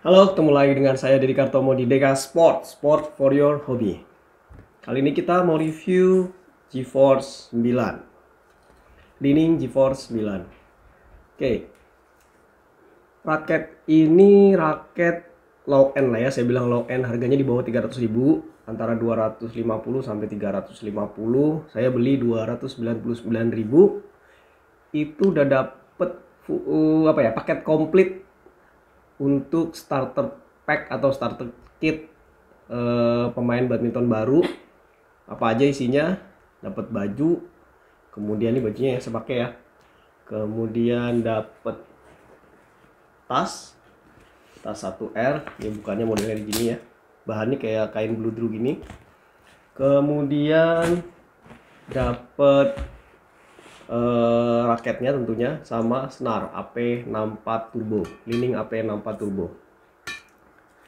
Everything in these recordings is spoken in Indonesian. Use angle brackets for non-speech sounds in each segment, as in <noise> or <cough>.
Halo, ketemu lagi dengan saya Dedi Kartomo di Deka Sport, Sport for your hobby. Kali ini kita mau review GeForce 9. Lining GeForce 9. Oke. Raket ini raket low end lah ya, saya bilang low end, harganya di bawah 300.000, antara 250 sampai 350. Saya beli 299.000. Itu udah dapet uh, apa ya, paket komplit untuk starter pack atau starter kit eh, pemain badminton baru apa aja isinya dapat baju kemudian ini bajunya yang saya pakai ya kemudian dapat tas tas 1R ini bukannya modelnya gini ya bahannya kayak kain bludru gini kemudian dapat uh, raketnya tentunya sama senar AP64 turbo, Lining AP64 turbo.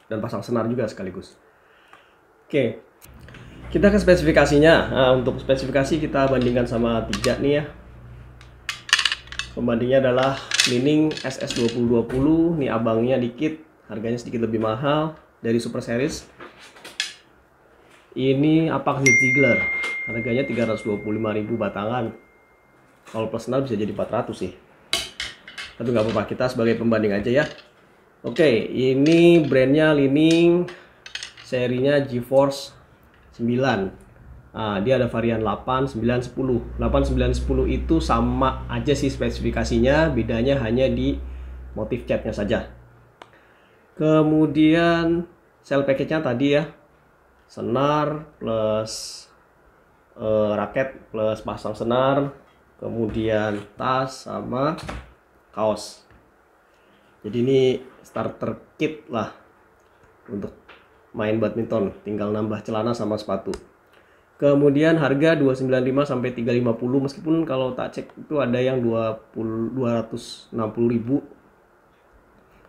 Dan pasang senar juga sekaligus. Oke. Kita ke spesifikasinya. Nah, untuk spesifikasi kita bandingkan sama tiga nih ya. Pembandingnya adalah Lining SS2020, nih abangnya dikit, harganya sedikit lebih mahal dari Super Series. Ini apa Ziegler, harganya 325.000 batangan kalau personal bisa jadi 400 sih. Tapi nggak apa-apa, kita sebagai pembanding aja ya. Oke, ini brandnya Lining, serinya GeForce 9. Nah, dia ada varian 8, 9, 10. 8, 9, 10 itu sama aja sih spesifikasinya, bedanya hanya di motif catnya saja. Kemudian sel package-nya tadi ya, senar plus uh, raket plus pasang senar kemudian tas sama kaos jadi ini starter kit lah untuk main badminton tinggal nambah celana sama sepatu kemudian harga 295 sampai 350 meskipun kalau tak cek itu ada yang 260.000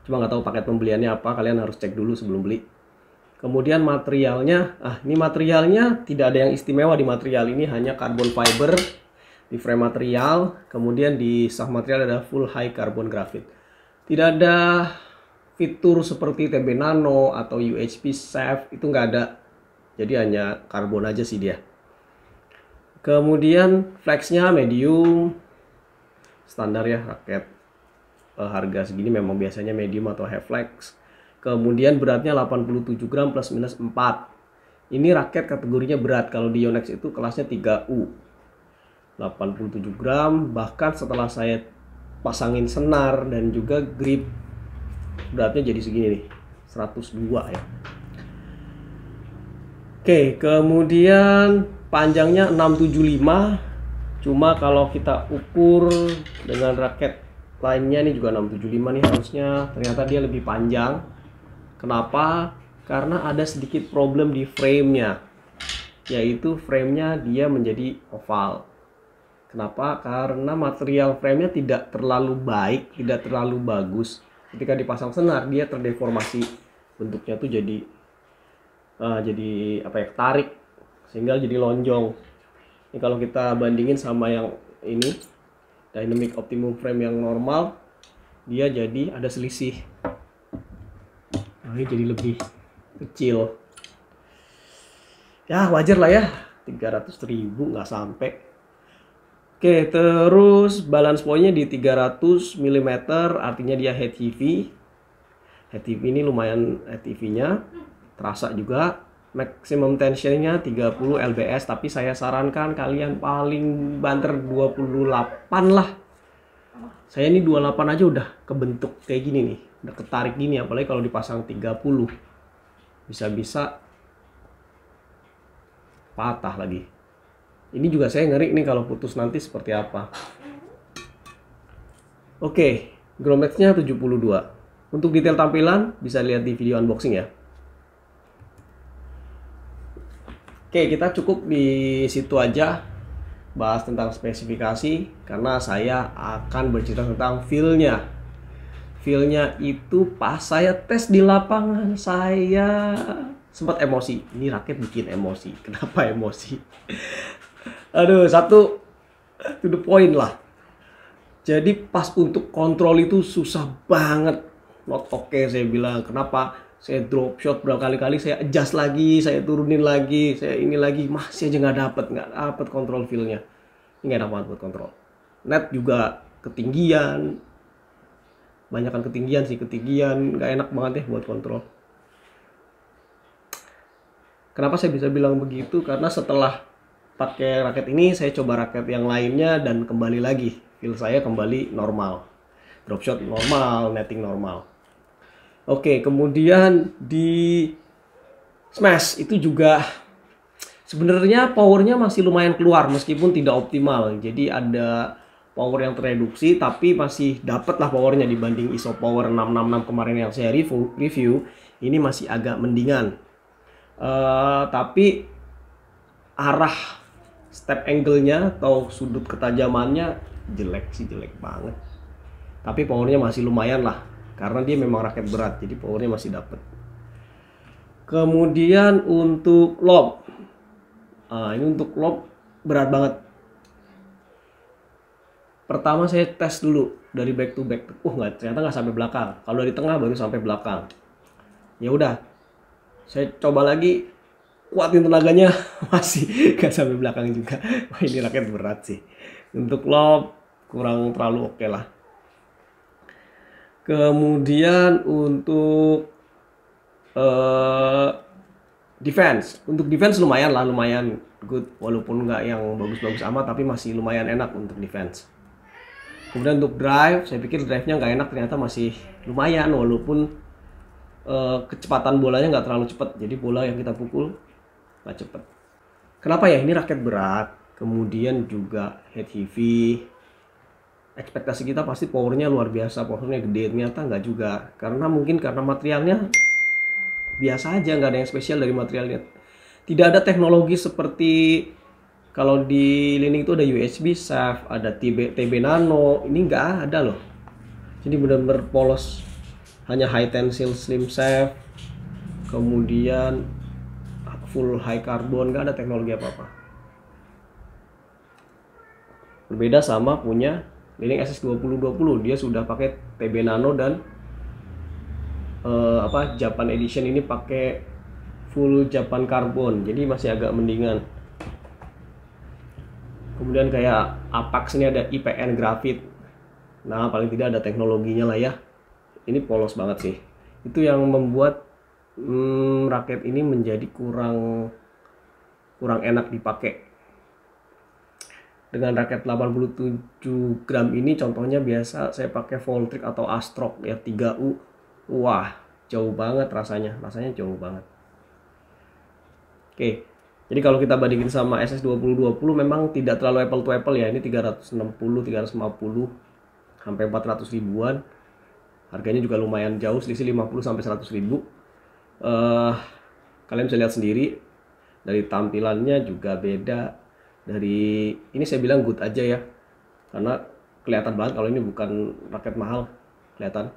cuma nggak tahu paket pembeliannya apa kalian harus cek dulu sebelum beli kemudian materialnya ah ini materialnya tidak ada yang istimewa di material ini hanya carbon fiber di frame material, kemudian di sah material ada full high carbon graphite. Tidak ada fitur seperti TB Nano atau UHP Safe itu nggak ada. Jadi hanya karbon aja sih dia. Kemudian flexnya medium standar ya raket eh, harga segini memang biasanya medium atau high flex. Kemudian beratnya 87 gram plus minus 4. Ini raket kategorinya berat kalau di Yonex itu kelasnya 3U 87 gram bahkan setelah saya pasangin senar dan juga grip beratnya jadi segini nih 102 ya oke kemudian panjangnya 675 cuma kalau kita ukur dengan raket lainnya ini juga 675 nih harusnya ternyata dia lebih panjang kenapa karena ada sedikit problem di framenya yaitu framenya dia menjadi oval Kenapa? Karena material frame-nya tidak terlalu baik, tidak terlalu bagus. Ketika dipasang senar, dia terdeformasi bentuknya tuh jadi uh, jadi apa ya tarik sehingga jadi lonjong. Ini kalau kita bandingin sama yang ini dynamic optimum frame yang normal, dia jadi ada selisih. Nah, ini jadi lebih kecil. Ya wajar lah ya, 300 ribu nggak sampai Oke, terus balance point-nya di 300 mm, artinya dia head TV. Head TV ini lumayan head TV-nya, terasa juga. Maximum tension-nya 30 lbs, tapi saya sarankan kalian paling banter 28 lah. Saya ini 28 aja udah kebentuk kayak gini nih, udah ketarik gini, apalagi kalau dipasang 30. Bisa-bisa patah lagi ini juga saya ngeri nih kalau putus nanti seperti apa oke okay, Gromax-nya 72 untuk detail tampilan bisa lihat di video unboxing ya oke okay, kita cukup di situ aja bahas tentang spesifikasi karena saya akan bercerita tentang feel-nya feel-nya itu pas saya tes di lapangan saya sempat emosi ini raket bikin emosi <laughs> kenapa emosi Aduh, satu to the point lah. Jadi pas untuk kontrol itu susah banget. Not okay saya bilang. Kenapa? Saya drop shot berapa kali-kali, saya adjust lagi, saya turunin lagi, saya ini lagi, masih aja nggak dapet, nggak dapet kontrol feelnya. Ini nggak dapet buat kontrol. Net juga ketinggian, banyakkan ketinggian sih ketinggian, nggak enak banget ya buat kontrol. Kenapa saya bisa bilang begitu? Karena setelah pakai raket ini saya coba raket yang lainnya dan kembali lagi feel saya kembali normal drop shot normal netting normal oke kemudian di smash itu juga sebenarnya powernya masih lumayan keluar meskipun tidak optimal jadi ada power yang tereduksi tapi masih dapat lah powernya dibanding ISO power 666 kemarin yang saya review, review ini masih agak mendingan uh, tapi arah step angle-nya atau sudut ketajamannya jelek sih jelek banget tapi powernya masih lumayan lah karena dia memang raket berat jadi powernya masih dapet kemudian untuk lob nah, ini untuk lob berat banget pertama saya tes dulu dari back to back uh nggak ternyata nggak sampai belakang kalau dari tengah baru sampai belakang ya udah saya coba lagi kuatin tenaganya <laughs> masih gak sampai belakang juga wah ini raket berat sih untuk lob kurang terlalu oke okay lah kemudian untuk uh, defense untuk defense lumayan lah lumayan good walaupun nggak yang bagus-bagus amat tapi masih lumayan enak untuk defense kemudian untuk drive saya pikir drive-nya nggak enak ternyata masih lumayan walaupun uh, kecepatan bolanya nggak terlalu cepat jadi bola yang kita pukul nggak cepet kenapa ya ini raket berat kemudian juga head heavy ekspektasi kita pasti powernya luar biasa powernya gede ternyata nggak juga karena mungkin karena materialnya biasa aja nggak ada yang spesial dari materialnya tidak ada teknologi seperti kalau di Linux itu ada USB Safe, ada TB, TB Nano, ini nggak ada loh. Jadi benar-benar polos, hanya high tensile slim Safe, kemudian full high carbon, gak ada teknologi apa apa berbeda sama punya Lining SS2020 dia sudah pakai TB Nano dan uh, apa Japan Edition ini pakai full Japan carbon, jadi masih agak mendingan kemudian kayak Apex ini ada IPN grafit nah paling tidak ada teknologinya lah ya ini polos banget sih itu yang membuat hmm, raket ini menjadi kurang kurang enak dipakai. Dengan raket 87 gram ini contohnya biasa saya pakai Voltrik atau Astrok ya 3U. Wah, jauh banget rasanya. Rasanya jauh banget. Oke. Jadi kalau kita bandingin sama SS 2020 memang tidak terlalu apple to apple ya. Ini 360, 350 sampai 400 ribuan. Harganya juga lumayan jauh, selisih 50 sampai 100 ribu uh, kalian bisa lihat sendiri dari tampilannya juga beda dari ini saya bilang good aja ya karena kelihatan banget kalau ini bukan raket mahal kelihatan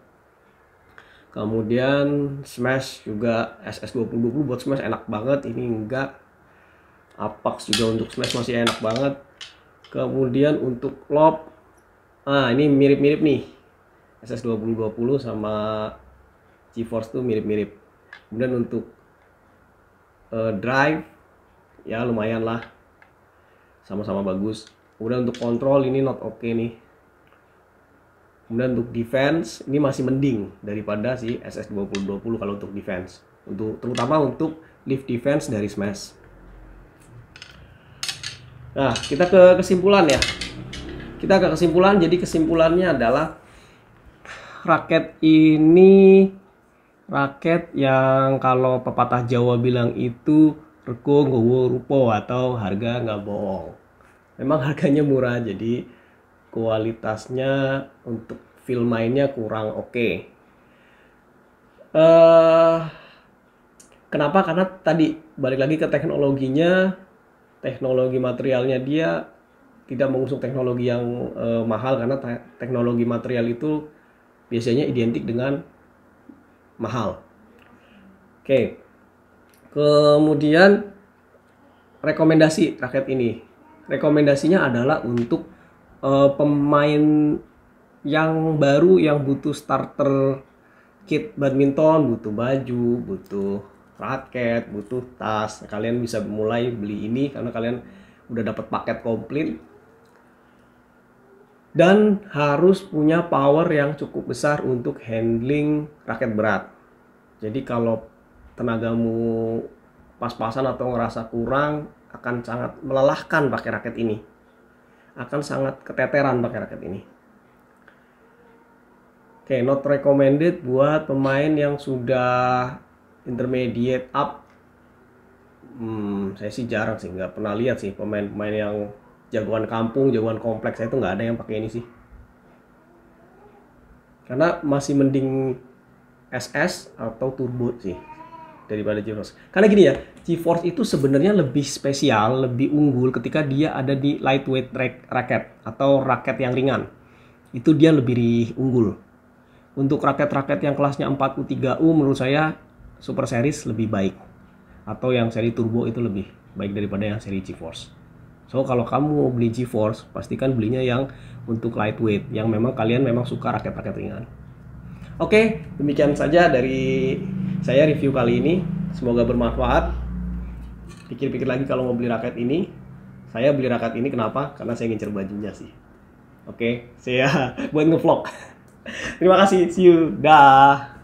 kemudian smash juga SS 2020 buat smash enak banget ini enggak apax juga untuk smash masih enak banget kemudian untuk lob ah ini mirip-mirip nih SS 2020 sama GeForce tuh mirip-mirip kemudian untuk uh, drive ya lumayan lah sama-sama bagus kemudian untuk kontrol ini not oke okay nih kemudian untuk defense ini masih mending daripada si SS 2020 kalau untuk defense untuk terutama untuk lift defense dari smash nah kita ke kesimpulan ya kita ke kesimpulan jadi kesimpulannya adalah raket ini raket yang kalau pepatah Jawa bilang itu reko nggowo rupo atau harga nggak bohong. Memang harganya murah jadi kualitasnya untuk film mainnya kurang oke. Okay. Uh, eh, kenapa? Karena tadi balik lagi ke teknologinya, teknologi materialnya dia tidak mengusung teknologi yang uh, mahal karena te teknologi material itu biasanya identik dengan mahal. Oke. Kemudian rekomendasi raket ini. Rekomendasinya adalah untuk uh, pemain yang baru yang butuh starter kit badminton, butuh baju, butuh raket, butuh tas. Kalian bisa mulai beli ini karena kalian udah dapat paket komplit dan harus punya power yang cukup besar untuk handling raket berat. Jadi kalau tenagamu pas-pasan atau ngerasa kurang akan sangat melelahkan pakai raket ini. Akan sangat keteteran pakai raket ini. Oke, okay, not recommended buat pemain yang sudah intermediate up. Hmm, saya sih jarang sih, nggak pernah lihat sih pemain-pemain yang jagoan kampung jagoan kompleks itu nggak ada yang pakai ini sih karena masih mending SS atau turbo sih daripada GeForce. Karena gini ya, GeForce itu sebenarnya lebih spesial, lebih unggul ketika dia ada di lightweight raket atau raket yang ringan. Itu dia lebih unggul. Untuk raket-raket yang kelasnya 43U menurut saya Super Series lebih baik. Atau yang seri turbo itu lebih baik daripada yang seri GeForce. So kalau kamu beli GeForce, pastikan belinya yang untuk lightweight, yang memang kalian memang suka raket-raket ringan. Oke, okay, demikian saja dari saya review kali ini. Semoga bermanfaat. Pikir-pikir lagi kalau mau beli raket ini. Saya beli raket ini kenapa? Karena saya ngincer bajunya sih. Oke, okay, saya <laughs> buat ngevlog. <laughs> Terima kasih, see you. Dah.